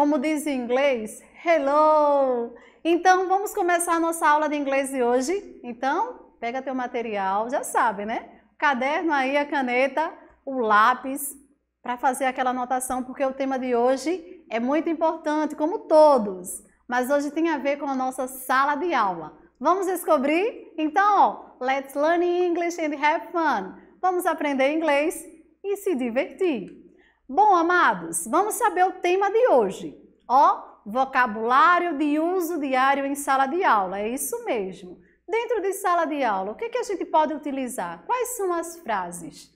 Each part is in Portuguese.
Como diz em inglês, hello! Então, vamos começar a nossa aula de inglês de hoje. Então, pega teu material, já sabe, né? caderno aí, a caneta, o lápis, para fazer aquela anotação, porque o tema de hoje é muito importante, como todos. Mas hoje tem a ver com a nossa sala de aula. Vamos descobrir? Então, let's learn English and have fun. Vamos aprender inglês e se divertir. Bom, amados, vamos saber o tema de hoje. Ó, vocabulário de uso diário em sala de aula, é isso mesmo. Dentro de sala de aula, o que, que a gente pode utilizar? Quais são as frases?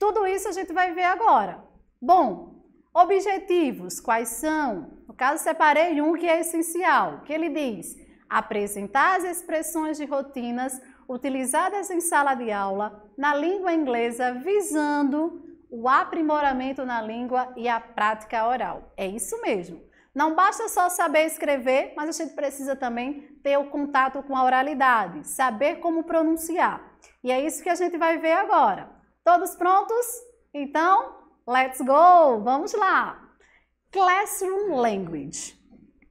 Tudo isso a gente vai ver agora. Bom, objetivos, quais são? No caso, separei um que é essencial, que ele diz apresentar as expressões de rotinas utilizadas em sala de aula na língua inglesa visando o aprimoramento na língua e a prática oral. É isso mesmo. Não basta só saber escrever, mas a gente precisa também ter o contato com a oralidade, saber como pronunciar. E é isso que a gente vai ver agora. Todos prontos? Então, let's go! Vamos lá! Classroom Language.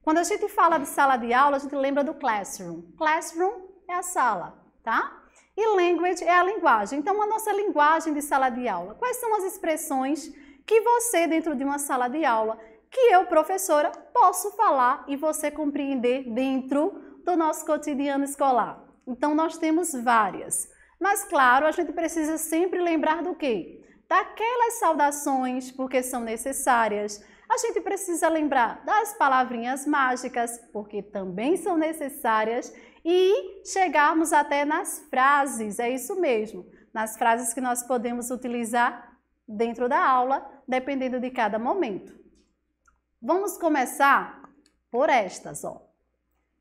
Quando a gente fala de sala de aula, a gente lembra do classroom. Classroom é a sala, tá? E language é a linguagem. Então, a nossa linguagem de sala de aula. Quais são as expressões que você, dentro de uma sala de aula, que eu, professora, posso falar e você compreender dentro do nosso cotidiano escolar? Então, nós temos várias. Mas, claro, a gente precisa sempre lembrar do quê? Daquelas saudações, porque são necessárias. A gente precisa lembrar das palavrinhas mágicas, porque também são necessárias e chegarmos até nas frases, é isso mesmo, nas frases que nós podemos utilizar dentro da aula, dependendo de cada momento. Vamos começar por estas, ó.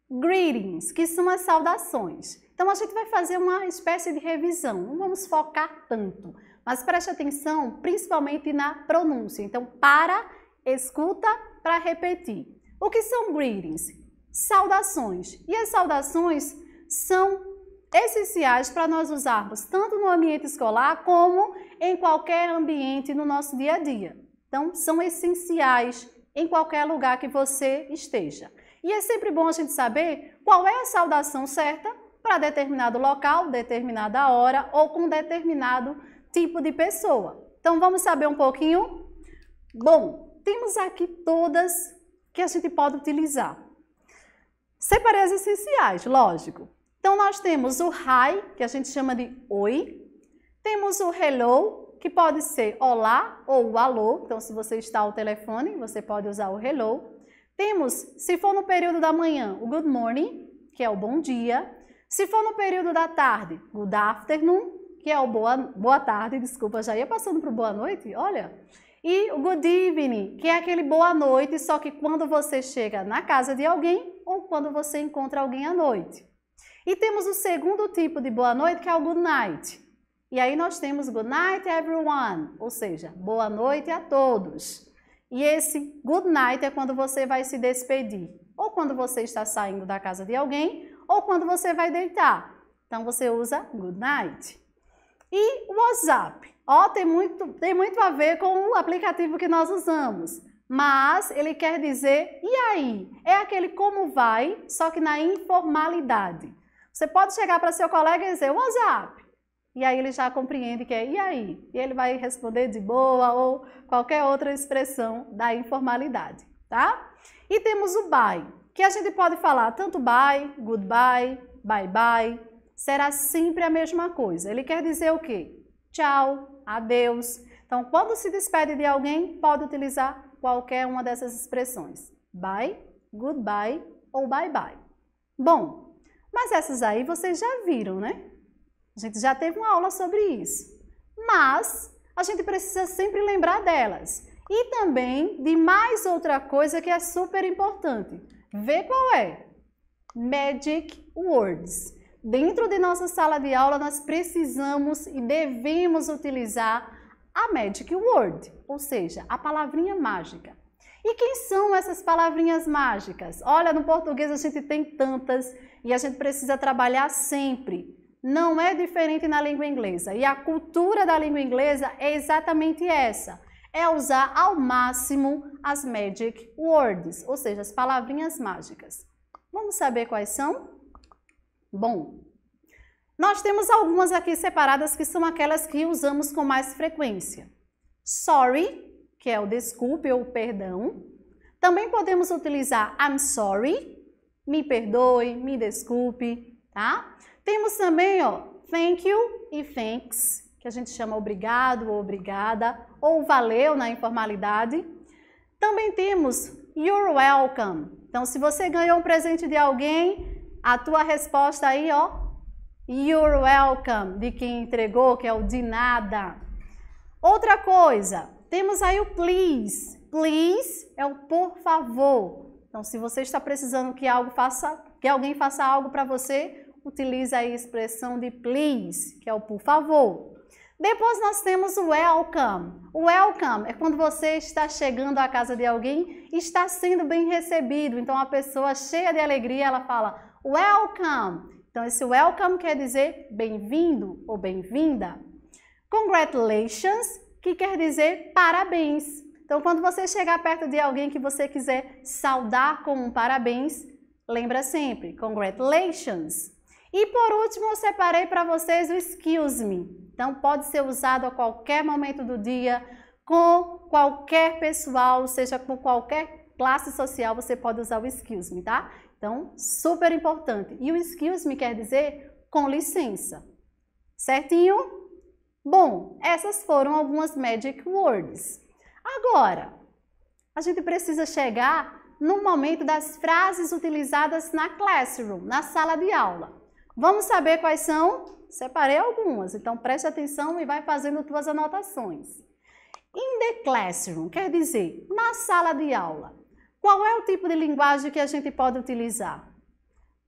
Greetings, que são as saudações. Então a gente vai fazer uma espécie de revisão, não vamos focar tanto, mas preste atenção principalmente na pronúncia. Então, para, escuta, para repetir. O que são greetings? saudações. E as saudações são essenciais para nós usarmos tanto no ambiente escolar como em qualquer ambiente no nosso dia a dia. Então, são essenciais em qualquer lugar que você esteja. E é sempre bom a gente saber qual é a saudação certa para determinado local, determinada hora ou com determinado tipo de pessoa. Então, vamos saber um pouquinho? Bom, temos aqui todas que a gente pode utilizar. Separei as essenciais, lógico. Então, nós temos o hi, que a gente chama de oi. Temos o hello, que pode ser olá ou alô. Então, se você está ao telefone, você pode usar o hello. Temos, se for no período da manhã, o good morning, que é o bom dia. Se for no período da tarde, good afternoon, que é o boa, boa tarde. Desculpa, já ia passando para boa noite, olha. E o good evening, que é aquele boa noite, só que quando você chega na casa de alguém ou quando você encontra alguém à noite. E temos o segundo tipo de boa noite, que é o good night. E aí nós temos good night everyone, ou seja, boa noite a todos. E esse good night é quando você vai se despedir, ou quando você está saindo da casa de alguém, ou quando você vai deitar. Então você usa good night. E o WhatsApp, ó, tem muito, tem muito a ver com o aplicativo que nós usamos, mas ele quer dizer e aí? É aquele como vai, só que na informalidade. Você pode chegar para seu colega e dizer WhatsApp, e aí ele já compreende que é e aí? E ele vai responder de boa ou qualquer outra expressão da informalidade, tá? E temos o bye, que a gente pode falar tanto bye, goodbye, bye bye, será sempre a mesma coisa. Ele quer dizer o quê? Tchau, adeus. Então, quando se despede de alguém, pode utilizar qualquer uma dessas expressões. Bye, goodbye ou bye bye. Bom, mas essas aí vocês já viram, né? A gente já teve uma aula sobre isso. Mas a gente precisa sempre lembrar delas. E também de mais outra coisa que é super importante. Vê qual é. Magic Words dentro de nossa sala de aula, nós precisamos e devemos utilizar a Magic Word, ou seja, a palavrinha mágica. E quem são essas palavrinhas mágicas? Olha, no português a gente tem tantas e a gente precisa trabalhar sempre. Não é diferente na língua inglesa. E a cultura da língua inglesa é exatamente essa: é usar ao máximo as magic words, ou seja, as palavrinhas mágicas. Vamos saber quais são? Bom, nós temos algumas aqui separadas que são aquelas que usamos com mais frequência. Sorry, que é o desculpe ou perdão. Também podemos utilizar I'm sorry, me perdoe, me desculpe, tá? Temos também, ó, thank you e thanks, que a gente chama obrigado ou obrigada, ou valeu na informalidade. Também temos you're welcome. Então, se você ganhou um presente de alguém, a tua resposta aí, ó. You're welcome, de quem entregou, que é o de nada. Outra coisa, temos aí o please. Please é o por favor. Então, se você está precisando que algo faça, que alguém faça algo para você, utiliza a expressão de please, que é o por favor. Depois nós temos o welcome. O welcome é quando você está chegando à casa de alguém e está sendo bem recebido. Então a pessoa cheia de alegria, ela fala: Welcome. Então, esse welcome quer dizer bem-vindo ou bem-vinda. Congratulations, que quer dizer parabéns. Então, quando você chegar perto de alguém que você quiser saudar com um parabéns, lembra sempre, congratulations. E por último, eu separei para vocês o excuse me. Então, pode ser usado a qualquer momento do dia, com qualquer pessoal, seja com qualquer classe social, você pode usar o excuse me, tá? Então, super importante. E o excuse me quer dizer com licença. Certinho? Bom, essas foram algumas magic words. Agora, a gente precisa chegar no momento das frases utilizadas na classroom, na sala de aula. Vamos saber quais são? Separei algumas, então preste atenção e vai fazendo suas anotações. In the classroom quer dizer na sala de aula. Qual é o tipo de linguagem que a gente pode utilizar?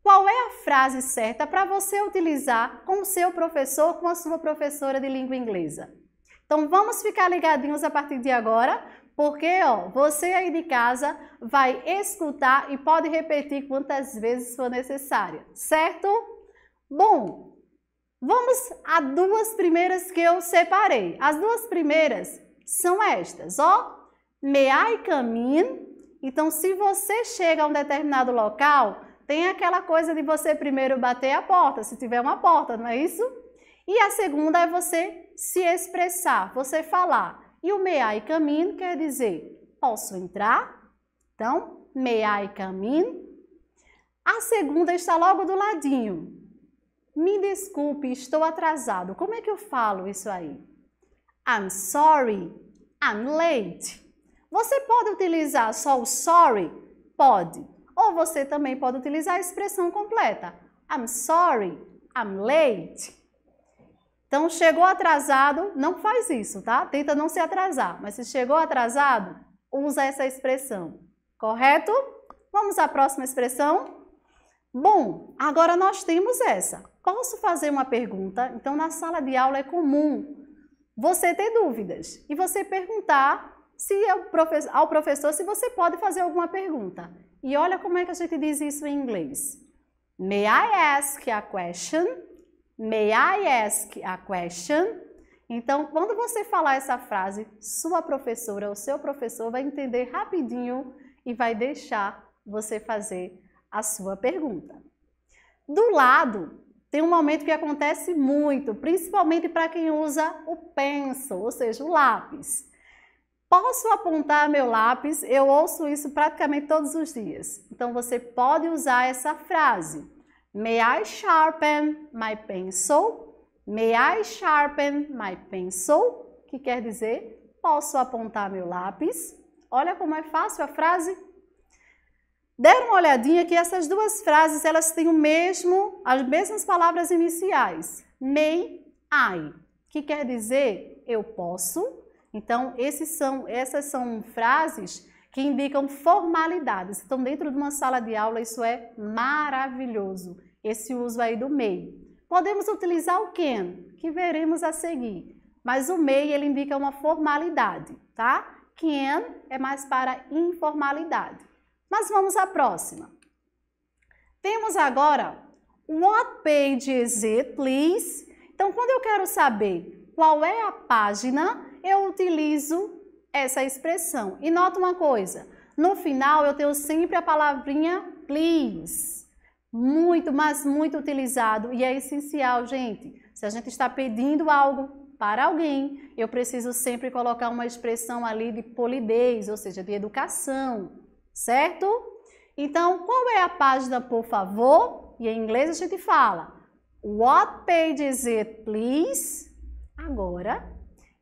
Qual é a frase certa para você utilizar com o seu professor, com a sua professora de língua inglesa? Então vamos ficar ligadinhos a partir de agora, porque ó, você aí de casa vai escutar e pode repetir quantas vezes for necessário, certo? Bom, vamos às duas primeiras que eu separei. As duas primeiras são estas, ó. May I come in? Então, se você chega a um determinado local, tem aquela coisa de você primeiro bater a porta, se tiver uma porta, não é isso? E a segunda é você se expressar, você falar. E o meia e caminho quer dizer, posso entrar? Então, meia e caminho. A segunda está logo do ladinho. Me desculpe, estou atrasado. Como é que eu falo isso aí? I'm sorry, I'm late. Você pode utilizar só o sorry? Pode. Ou você também pode utilizar a expressão completa. I'm sorry, I'm late. Então, chegou atrasado, não faz isso, tá? Tenta não se atrasar. Mas se chegou atrasado, usa essa expressão. Correto? Vamos à próxima expressão? Bom, agora nós temos essa. Posso fazer uma pergunta? Então, na sala de aula é comum você ter dúvidas e você perguntar se é ao professor se você pode fazer alguma pergunta. E olha como é que a gente diz isso em inglês. May I ask a question? May I ask a question? Então, quando você falar essa frase, sua professora ou seu professor vai entender rapidinho e vai deixar você fazer a sua pergunta. Do lado, tem um momento que acontece muito, principalmente para quem usa o pencil, ou seja, o lápis. Posso apontar meu lápis? Eu ouço isso praticamente todos os dias. Então você pode usar essa frase. May I sharpen my pencil? May I sharpen my pencil? Que quer dizer, posso apontar meu lápis? Olha como é fácil a frase. Deram uma olhadinha que essas duas frases elas têm o mesmo, as mesmas palavras iniciais. May I, que quer dizer eu posso então, são, essas são frases que indicam formalidades. Então, dentro de uma sala de aula, isso é maravilhoso, esse uso aí do mei Podemos utilizar o can, que veremos a seguir, mas o mei ele indica uma formalidade, tá? Can é mais para informalidade. Mas vamos à próxima. Temos agora What page is it, please? Então, quando eu quero saber qual é a página, eu utilizo essa expressão. E nota uma coisa, no final eu tenho sempre a palavrinha please. Muito, mas muito utilizado e é essencial, gente. Se a gente está pedindo algo para alguém, eu preciso sempre colocar uma expressão ali de polidez, ou seja, de educação, certo? Então, qual é a página, por favor? E em inglês a gente fala: What page is it, please? Agora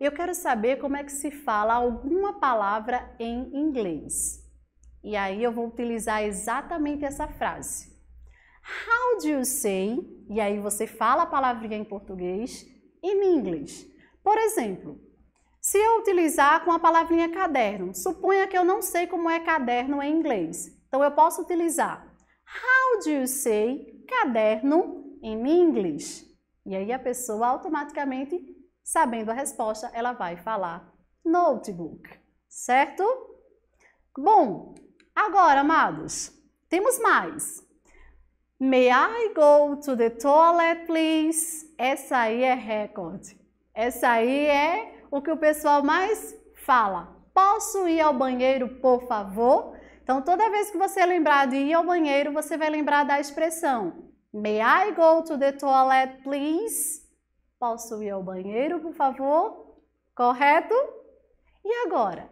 eu quero saber como é que se fala alguma palavra em inglês. E aí eu vou utilizar exatamente essa frase. How do you say? E aí você fala a palavrinha em português em inglês. Por exemplo, se eu utilizar com a palavrinha caderno, suponha que eu não sei como é caderno em inglês. Então eu posso utilizar How do you say caderno em inglês? E aí a pessoa automaticamente Sabendo a resposta, ela vai falar notebook, certo? Bom, agora, amados, temos mais. May I go to the toilet, please? Essa aí é recorde. Essa aí é o que o pessoal mais fala. Posso ir ao banheiro, por favor? Então, toda vez que você lembrar de ir ao banheiro, você vai lembrar da expressão May I go to the toilet, please? Posso ir ao banheiro, por favor? Correto? E agora?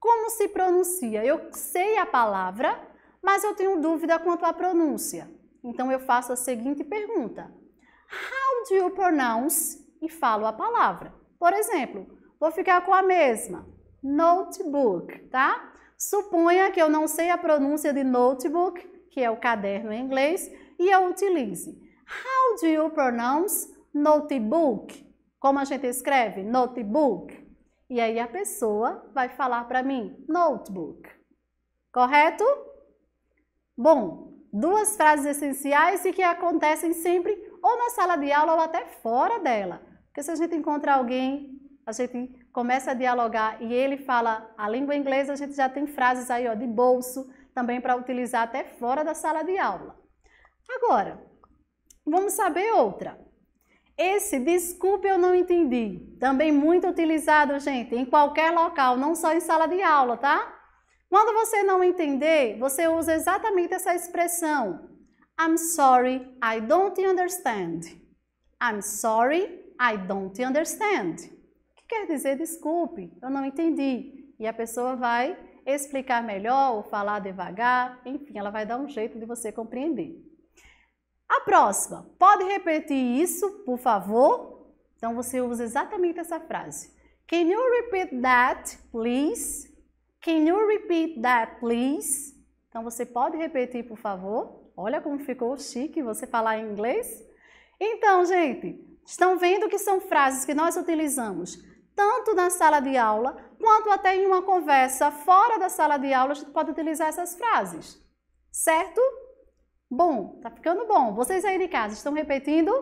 Como se pronuncia? Eu sei a palavra, mas eu tenho dúvida quanto à pronúncia. Então eu faço a seguinte pergunta: How do you pronounce? E falo a palavra. Por exemplo, vou ficar com a mesma: notebook, tá? Suponha que eu não sei a pronúncia de notebook, que é o caderno em inglês, e eu utilize. How do you pronounce notebook. Como a gente escreve? Notebook. E aí a pessoa vai falar para mim notebook. Correto? Bom, duas frases essenciais e que acontecem sempre ou na sala de aula ou até fora dela. Porque se a gente encontra alguém, a gente começa a dialogar e ele fala a língua inglesa, a gente já tem frases aí ó, de bolso também para utilizar até fora da sala de aula. Agora, vamos saber outra. Esse desculpe eu não entendi, também muito utilizado, gente, em qualquer local, não só em sala de aula, tá? Quando você não entender, você usa exatamente essa expressão. I'm sorry, I don't understand. I'm sorry, I don't understand. O que quer dizer desculpe, eu não entendi. E a pessoa vai explicar melhor ou falar devagar, enfim, ela vai dar um jeito de você compreender. A próxima, pode repetir isso, por favor? Então você usa exatamente essa frase. Can you repeat that, please? Can you repeat that, please? Então você pode repetir, por favor? Olha como ficou chique você falar em inglês. Então, gente, estão vendo que são frases que nós utilizamos tanto na sala de aula quanto até em uma conversa fora da sala de aula, a gente pode utilizar essas frases, certo? Bom, tá ficando bom. Vocês aí de casa estão repetindo?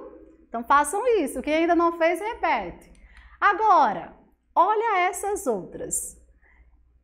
Então façam isso. Quem ainda não fez, repete. Agora, olha essas outras.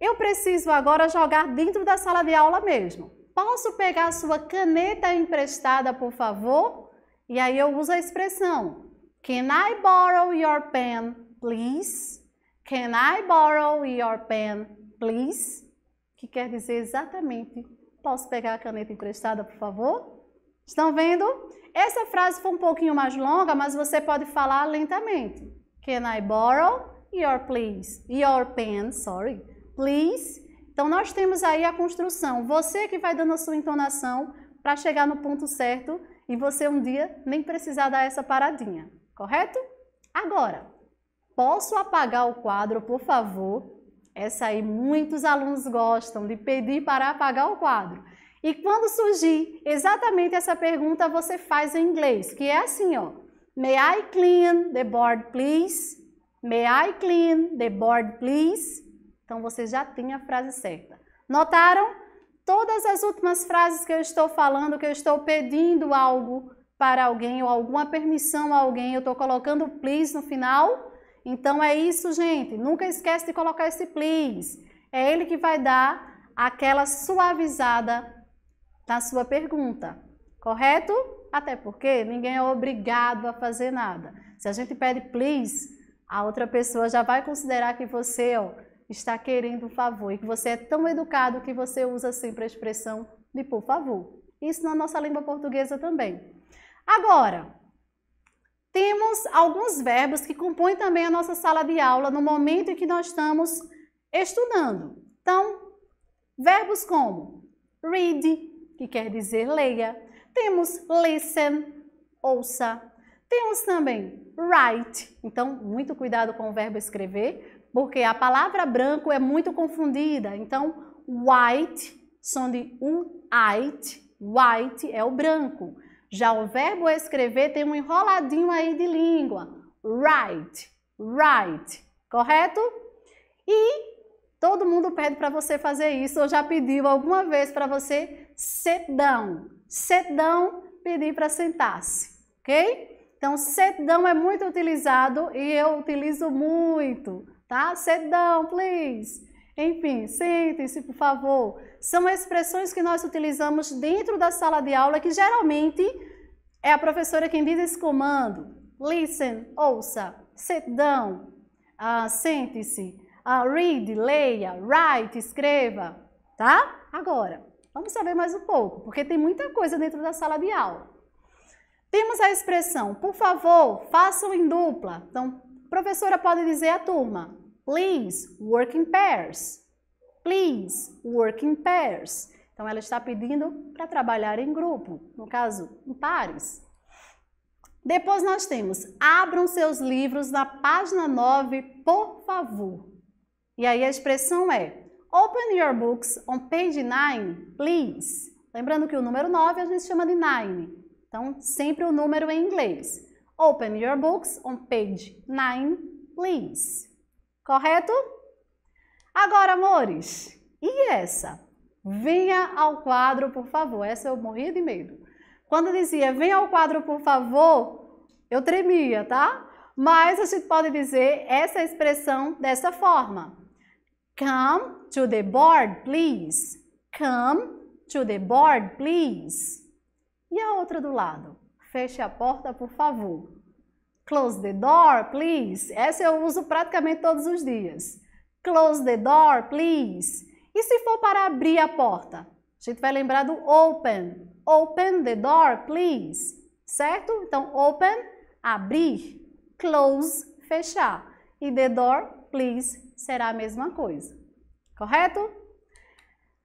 Eu preciso agora jogar dentro da sala de aula mesmo. Posso pegar a sua caneta emprestada, por favor? E aí eu uso a expressão: Can I borrow your pen, please? Can I borrow your pen, please? Que quer dizer exatamente Posso pegar a caneta emprestada, por favor? Estão vendo? Essa frase foi um pouquinho mais longa, mas você pode falar lentamente. Can I borrow your please? Your pen, sorry. Please. Então nós temos aí a construção. Você que vai dando a sua entonação para chegar no ponto certo e você um dia nem precisar dar essa paradinha, correto? Agora, posso apagar o quadro, por favor? Essa aí muitos alunos gostam de pedir para apagar o quadro. E quando surgir exatamente essa pergunta, você faz em inglês, que é assim, ó. May I clean the board, please? May I clean the board, please? Então você já tem a frase certa. Notaram? Todas as últimas frases que eu estou falando, que eu estou pedindo algo para alguém ou alguma permissão a alguém, eu estou colocando please no final então é isso, gente. Nunca esquece de colocar esse please. É ele que vai dar aquela suavizada na sua pergunta, correto? Até porque ninguém é obrigado a fazer nada. Se a gente pede please, a outra pessoa já vai considerar que você ó, está querendo um favor e que você é tão educado que você usa sempre a expressão de por favor. Isso na nossa língua portuguesa também. Agora, temos alguns verbos que compõem também a nossa sala de aula no momento em que nós estamos estudando. Então, verbos como read, que quer dizer leia. Temos listen, ouça. Temos também write. Então, muito cuidado com o verbo escrever, porque a palavra branco é muito confundida. Então, white, som de um white, white é o branco. Já o verbo escrever tem um enroladinho aí de língua. Write, write, correto? E todo mundo pede para você fazer isso, ou já pediu alguma vez para você sit down. Sit down, pedir para sentar-se, ok? Então, sit down é muito utilizado e eu utilizo muito, tá? Sit down, please. Enfim, sentem-se, por favor. São expressões que nós utilizamos dentro da sala de aula que geralmente é a professora quem diz esse comando. Listen, ouça. Sit down, uh, sente-se. Uh, read, leia. Write, escreva. Tá? Agora, vamos saber mais um pouco, porque tem muita coisa dentro da sala de aula. Temos a expressão, por favor, façam em dupla. Então, professora pode dizer à turma, Please work in pairs. Please work in pairs. Então ela está pedindo para trabalhar em grupo, no caso, em pares. Depois nós temos: abram seus livros na página 9, por favor. E aí a expressão é: Open your books on page 9, please. Lembrando que o número 9 a gente chama de 9. Então, sempre o número em inglês. Open your books on page 9, please. Correto? Agora, amores, e essa? Venha ao quadro, por favor. Essa eu morria de medo. Quando dizia venha ao quadro, por favor, eu tremia, tá? Mas a gente pode dizer essa expressão dessa forma: Come to the board, please. Come to the board, please. E a outra do lado: Feche a porta, por favor. Close the door, please. Essa eu uso praticamente todos os dias. Close the door, please. E se for para abrir a porta? A gente vai lembrar do open. Open the door, please. Certo? Então, open, abrir. Close, fechar. E the door, please, será a mesma coisa. Correto?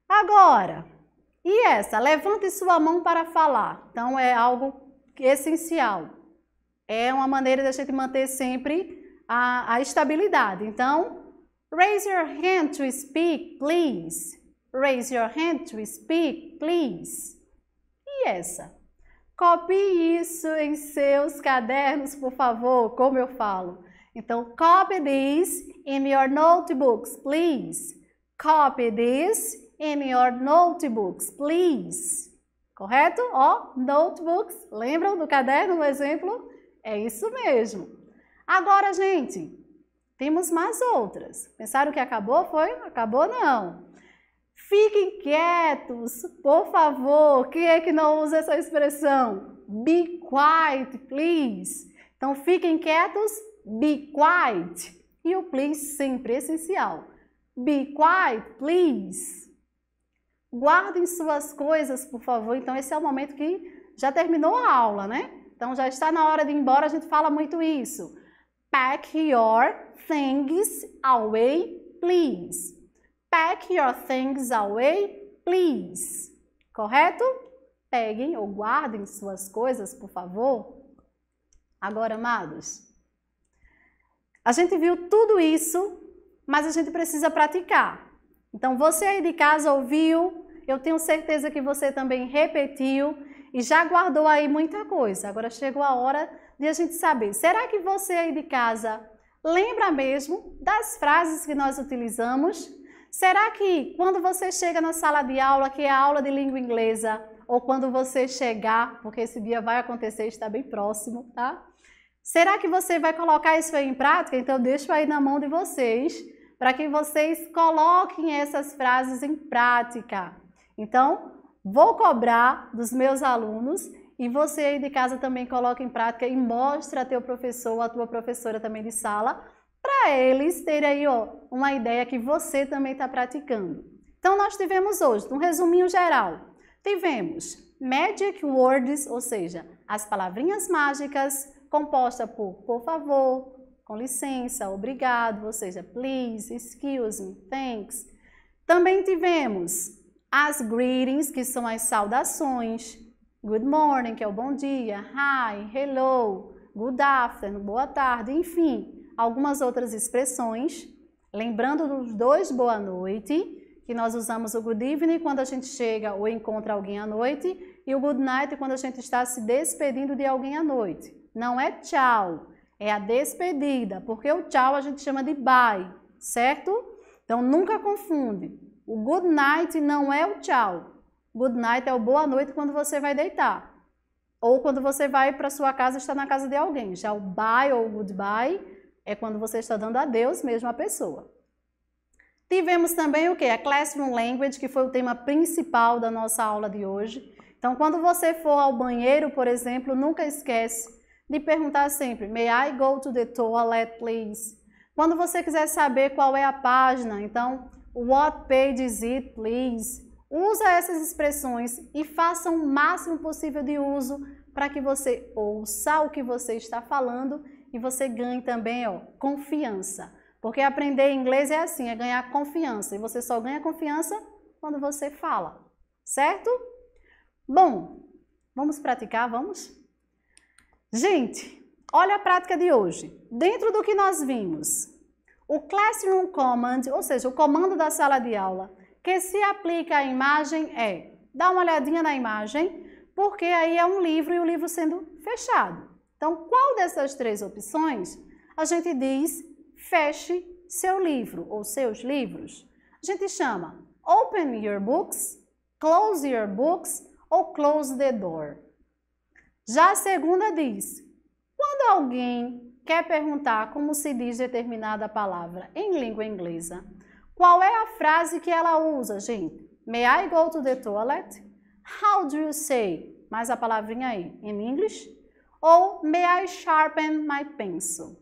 Agora, e essa? Levante sua mão para falar. Então, é algo essencial. É uma maneira da gente manter sempre a, a estabilidade. Então, raise your hand to speak, please. Raise your hand to speak, please. E essa? Copie isso em seus cadernos, por favor, como eu falo. Então, copy this in your notebooks, please. Copy this in your notebooks, please. Correto? Ó, notebooks. Lembram do caderno, no exemplo? É isso mesmo. Agora, gente, temos mais outras. Pensaram que acabou? Foi? Acabou não. Fiquem quietos, por favor. Quem é que não usa essa expressão? Be quiet, please. Então, fiquem quietos, be quiet. E o please sempre é essencial. Be quiet, please. Guardem suas coisas, por favor. Então, esse é o momento que já terminou a aula, né? Então já está na hora de ir embora, a gente fala muito isso. Pack your things away, please. Pack your things away, please. Correto? Peguem ou guardem suas coisas, por favor. Agora, amados, a gente viu tudo isso, mas a gente precisa praticar. Então, você aí de casa ouviu, eu tenho certeza que você também repetiu e já guardou aí muita coisa. Agora chegou a hora de a gente saber: será que você aí de casa lembra mesmo das frases que nós utilizamos? Será que quando você chega na sala de aula, que é a aula de língua inglesa, ou quando você chegar, porque esse dia vai acontecer, está bem próximo, tá? Será que você vai colocar isso aí em prática? Então deixo aí na mão de vocês para que vocês coloquem essas frases em prática. Então, Vou cobrar dos meus alunos e você aí de casa também coloca em prática e mostra a teu professor, ou a tua professora também de sala, para eles terem aí ó, uma ideia que você também está praticando. Então nós tivemos hoje, um resuminho geral, tivemos magic words, ou seja, as palavrinhas mágicas composta por por favor, com licença, obrigado, ou seja, please, excuse me, thanks. Também tivemos as greetings, que são as saudações. Good morning, que é o bom dia. Hi, hello, good afternoon, boa tarde, enfim, algumas outras expressões. Lembrando dos dois boa noite, que nós usamos o good evening quando a gente chega ou encontra alguém à noite, e o good night quando a gente está se despedindo de alguém à noite. Não é tchau, é a despedida, porque o tchau a gente chama de bye, certo? Então nunca confunde. O good night não é o tchau. Good night é o boa noite quando você vai deitar. Ou quando você vai para sua casa está na casa de alguém. Já o bye ou goodbye é quando você está dando adeus mesmo à pessoa. Tivemos também o que? A Classroom Language, que foi o tema principal da nossa aula de hoje. Então, quando você for ao banheiro, por exemplo, nunca esquece de perguntar sempre: May I go to the toilet, please? Quando você quiser saber qual é a página, então What page is it, please? Usa essas expressões e faça o máximo possível de uso para que você ouça o que você está falando e você ganhe também ó, confiança. Porque aprender inglês é assim, é ganhar confiança. E você só ganha confiança quando você fala, certo? Bom, vamos praticar, vamos? Gente, olha a prática de hoje. Dentro do que nós vimos, o Classroom Command, ou seja, o comando da sala de aula, que se aplica à imagem é, dá uma olhadinha na imagem, porque aí é um livro e o livro sendo fechado. Então, qual dessas três opções a gente diz feche seu livro ou seus livros? A gente chama open your books, close your books ou close the door. Já a segunda diz: quando alguém quer perguntar como se diz determinada palavra em língua inglesa, qual é a frase que ela usa, gente? May I go to the toilet? How do you say? Mais a palavrinha aí, in English? Ou may I sharpen my pencil?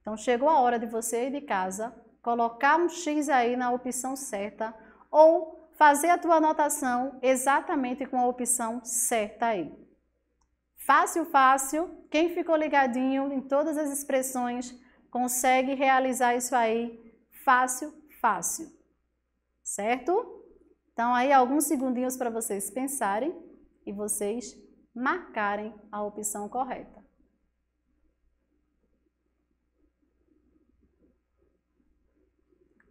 Então chegou a hora de você ir de casa, colocar um X aí na opção certa ou fazer a tua anotação exatamente com a opção certa aí. Fácil, fácil. Quem ficou ligadinho em todas as expressões consegue realizar isso aí fácil, fácil. Certo? Então, aí alguns segundinhos para vocês pensarem e vocês marcarem a opção correta.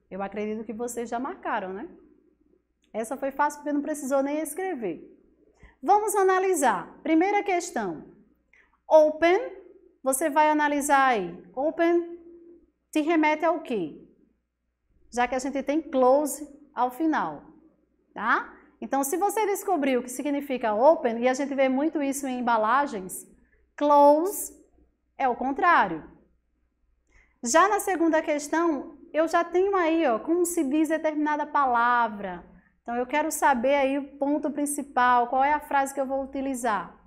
Eu acredito que vocês já marcaram, né? Essa foi fácil porque não precisou nem escrever. Vamos analisar. Primeira questão. Open, você vai analisar aí. Open te remete ao quê? Já que a gente tem close ao final, tá? Então, se você descobriu o que significa open, e a gente vê muito isso em embalagens, close é o contrário. Já na segunda questão, eu já tenho aí, ó, como se diz determinada palavra, então eu quero saber aí o ponto principal, qual é a frase que eu vou utilizar.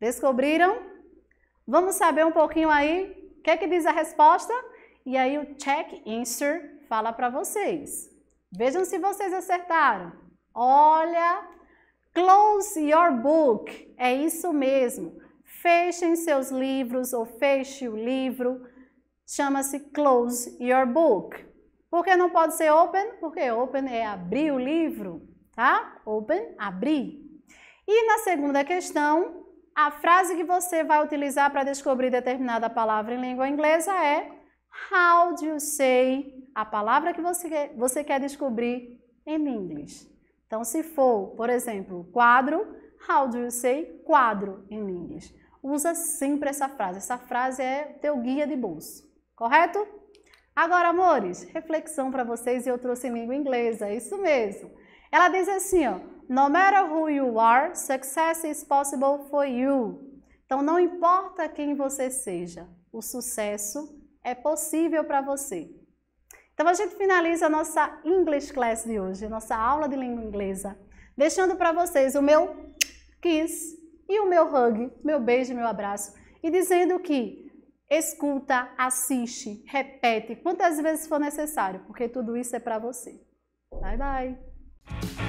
Descobriram? Vamos saber um pouquinho aí o que é que diz a resposta? E aí o check answer fala para vocês. Vejam se vocês acertaram. Olha, close your book. É isso mesmo. Fechem seus livros ou feche o livro. Chama-se close your book. Por que não pode ser open? Porque open é abrir o livro, tá? Open, abrir. E na segunda questão, a frase que você vai utilizar para descobrir determinada palavra em língua inglesa é How do you say? A palavra que você quer, você quer descobrir em inglês. Então, se for, por exemplo, quadro, how do you say quadro em inglês? Usa sempre essa frase. Essa frase é teu guia de bolso, correto? Agora, amores, reflexão para vocês e eu trouxe em língua inglesa, é isso mesmo. Ela diz assim, ó, no matter who you are, success is possible for you. Então, não importa quem você seja, o sucesso é possível para você. Então, a gente finaliza a nossa English Class de hoje, a nossa aula de língua inglesa, deixando para vocês o meu kiss e o meu hug, meu beijo, meu abraço, e dizendo que escuta, assiste, repete quantas vezes for necessário, porque tudo isso é para você. Bye, bye!